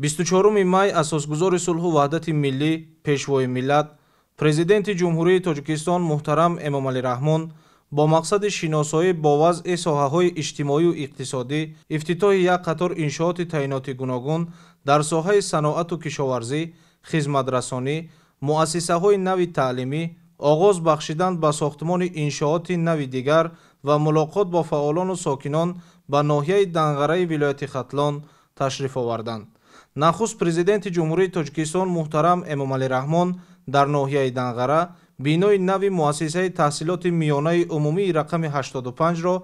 24 май асосгузори сулҳу ваҳдати миллӣ пешвои миллат президенти ҷумҳурии тоҷикистон муҳтарам эмомалӣ раҳмон бо мақсади шиносоӣ бо вазъи соҳаҳои иҷтимоию иқтисодӣ ифтитоҳи як қатор иншооти таъиноти гуногун дар соҳаи саноату кишоварзӣ хизматрасонӣ муассисаҳои нави таълимӣ оғоз бахшидан ба сохтмони иншооти нави дигар ва мулоқот бо фаъолону сокинон ба ноҳияи данғараи вилояти хатлон ташриф оварданд нахуст президенти ҷумҳурии тоҷикистон муҳтарам эмомалӣ раҳмон дар ноҳияи данғара бинои нави муассисаи таҳсилоти миёнаи умумии рақами 85-ро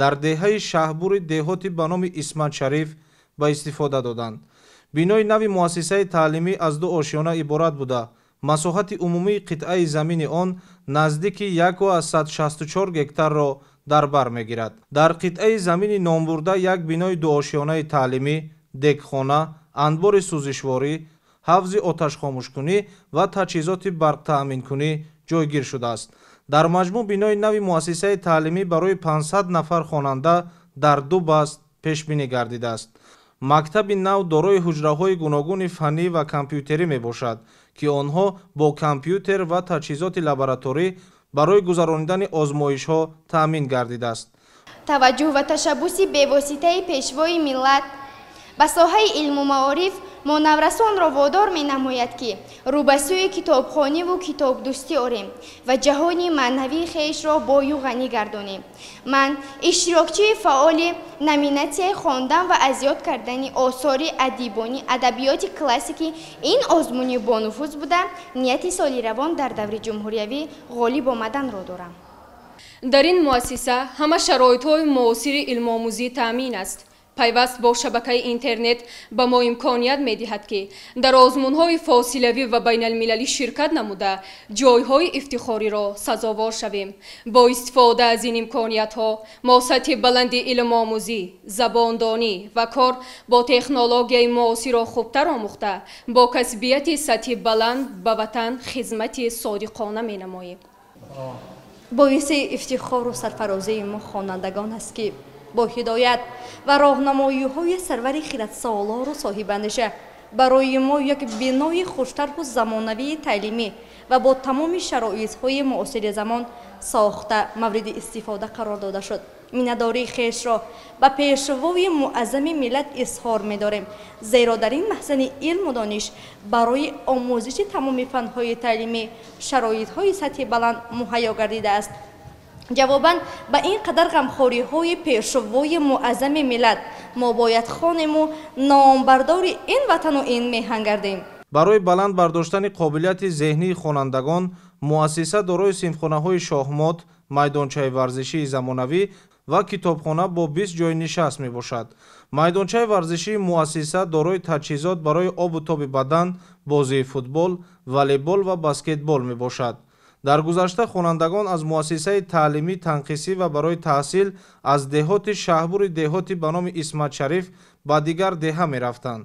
дар деҳаи шаҳбури деҳоти ба номи исмат шариф ба истифода доданд бинои нави муассисаи таълимӣ аз ду ошёна иборат буда масоҳати умумии қитъаи замини он наздики 164 гектарро дар бар мегирад дар қитъаи замини номбурда як бинои дуошёнаи таълимӣ дегхона анбори сӯзишворӣ ҳафзи оташхомӯшкунӣ ва таҷҳизоти барқтаъминкунӣ ҷойгир шудааст дар маҷмӯ бинои нави муассисаи таълимӣ барои 500 нафар хонанда дар ду баст пешбинӣ гардидааст мактаби нав дорои ҳуҷраҳои гуногуни фанӣ ва компютерӣ мебошад ки онҳо бо компютер ва таҷҳизоти лабораторӣ барои гузаронидани озмоишҳо таъмин гардидааст таваҷҷӯҳ ва ташаббуси бевоситаи пешвои миллат ба соҳаи илму маориф монаврасонро водор менамояд ки рӯба сӯи китобхониву китобдӯстӣ орем ва ҷаҳони маънавии хешро бою ғанӣ гардонем ман иштирокчии фаъоли номинатсияи хондан ва азёд кардани осори адибони адабиёти классики ин озмуни бонуфуз буда нияти соли равон дар даври ҷумҳуриявӣ ғолиб омаданро дорам дар ин муассиса ҳама шароитҳои муосири илмуомӯзӣ таъмин аст пайваст бо шабакаи интернет ба мо имконият медиҳад ки дар озмунҳои фосилавӣ ва байналмилалӣ ширкат намуда ҷойҳои ифтихориро сазовор шавем бо истифода аз ин имкониятҳо мо сатҳи баланди илмомӯзӣ забондонӣ ва кор бо технологияи муосирро хубтар омӯхта бо касбияти сатҳи баланд ба ватан хизмати содиқона менамоем боиси ифтихору сарфарозии мо хонандагон аст ки бо ҳидоят ва роҳнамоиҳои сарвари хиратсолору соҳибанаша барои мо як бинои хуштарҳу замонавии таълимӣ ва бо тамоми шароитҳои муосири замон сохта мавриди истифода қарор дода шуд миннатдории хешро ба пешвои муаззами миллат изҳор медорем зеро дар ин маҳзани илму дониш барои омӯзиши тамоми фанҳои таълимӣ шароитҳои сатҳи баланд муҳайё гардидааст ҷавобан ба ин қадар ғамхориҳои пешувои муъаззами миллат мо бояд хонему номбардори ин ватану ин меҳан гардем барои баланд бардоштани қобилияти зеҳнии хонандагон муассиса дорои синфхонаҳои шоҳмот майдончаи варзишии замонавӣ ва китобхона бо бист ҷой нишаст мебошад майдончаи варзишии муассиса дорои таҷҳизот барои обу тоби бадан бозии футбол волейбол ва баскетбол мебошад дар гузашта хонандагон аз муассисаи таълимӣ танқисӣ ва барои таҳсил аз деҳоти шаҳбури деҳоти ба номи исматшариф ба дигар деҳа мерафтанд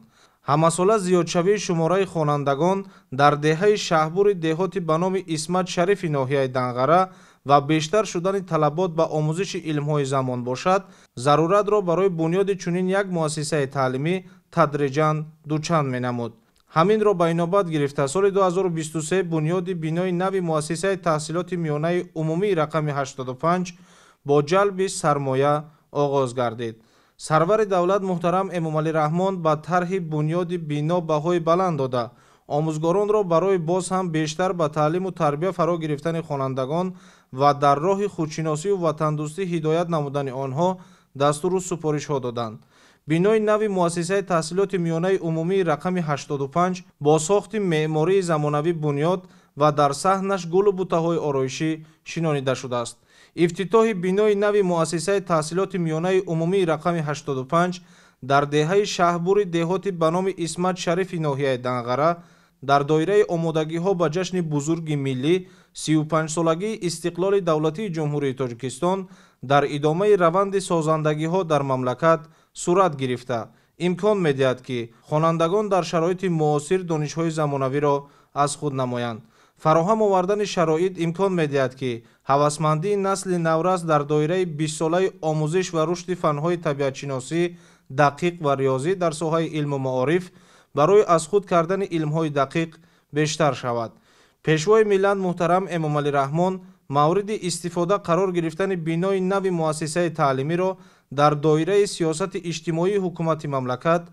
ҳамасола зиёдшавии шумораи хонандагон дар деҳаи шаҳбури деҳоти ба номи исмат шарифи ноҳияи данғара ва бештар шудани талабот ба омӯзиши илмҳои замон бошад заруратро барои бунёди чунин як муассисаи таълимӣ тадриҷан дучанд менамуд ҳаминро ба инобат гирифта соли 2023 бунёди бинои нави муассисаи таҳсилоти миёнаи умумии рақами 85 бо ҷалби сармоя оғоз гардид сарвари давлат муҳтарам эмомалӣ раҳмон ба тарҳи бунёди бино баҳои баланд дода омӯзгоронро барои боз ҳам бештар ба таълиму тарбия фаро гирифтани хонандагон ва дар роҳи худшиносию ватандӯстӣ ҳидоят намудани онҳо дастуру супоришҳо доданд бинои нави муассисаи таҳсилоти миёнаи умумии рақами 85 бо сохти меъмории замонавӣ бунёд ва дар саҳнаш гулу бутаҳои ороишӣ шинонида шудааст ифтитоҳи бинои нави муассисаи таҳсилоти миёнаи умумии рақами 85 дар деҳаи шаҳбури деҳоти ба номи исмат шарифи ноҳияи данғара дар доираи омодагиҳо ба ҷашни бузурги миллӣ 35-солагии истиқлоли давлатии ҷумҳурии тоҷикистон дар идомаи раванди созандагиҳо дар мамлакат сурат гирифта имкон медиҳад ки хонандагон дар шароити муосир донишҳои замонавиро аз худ намоянд фароҳам овардани шароит имкон медиҳад ки ҳавасмандии насли наврас дар доираи бистсолаи омӯзиш ва рушди фанҳои табиатшиносӣ дақиқ ва риёзӣ дар соҳаи илму маориф барои аз худ кардани илмҳои дақиқ бештар шавад пешвои милланд муҳтарам эмомалирахмон мавриди истифода қарор гирифтани бинои нави муассисаи таълимиро дар доираи сиёсати иҷтимоии ҳукумати мамлакат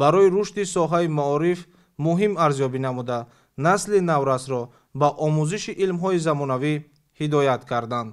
барои рушди соҳаи маориф муҳим арзёбӣ намуда насли наврасро ба омӯзиши илмҳои замонавӣ ҳидоят карданд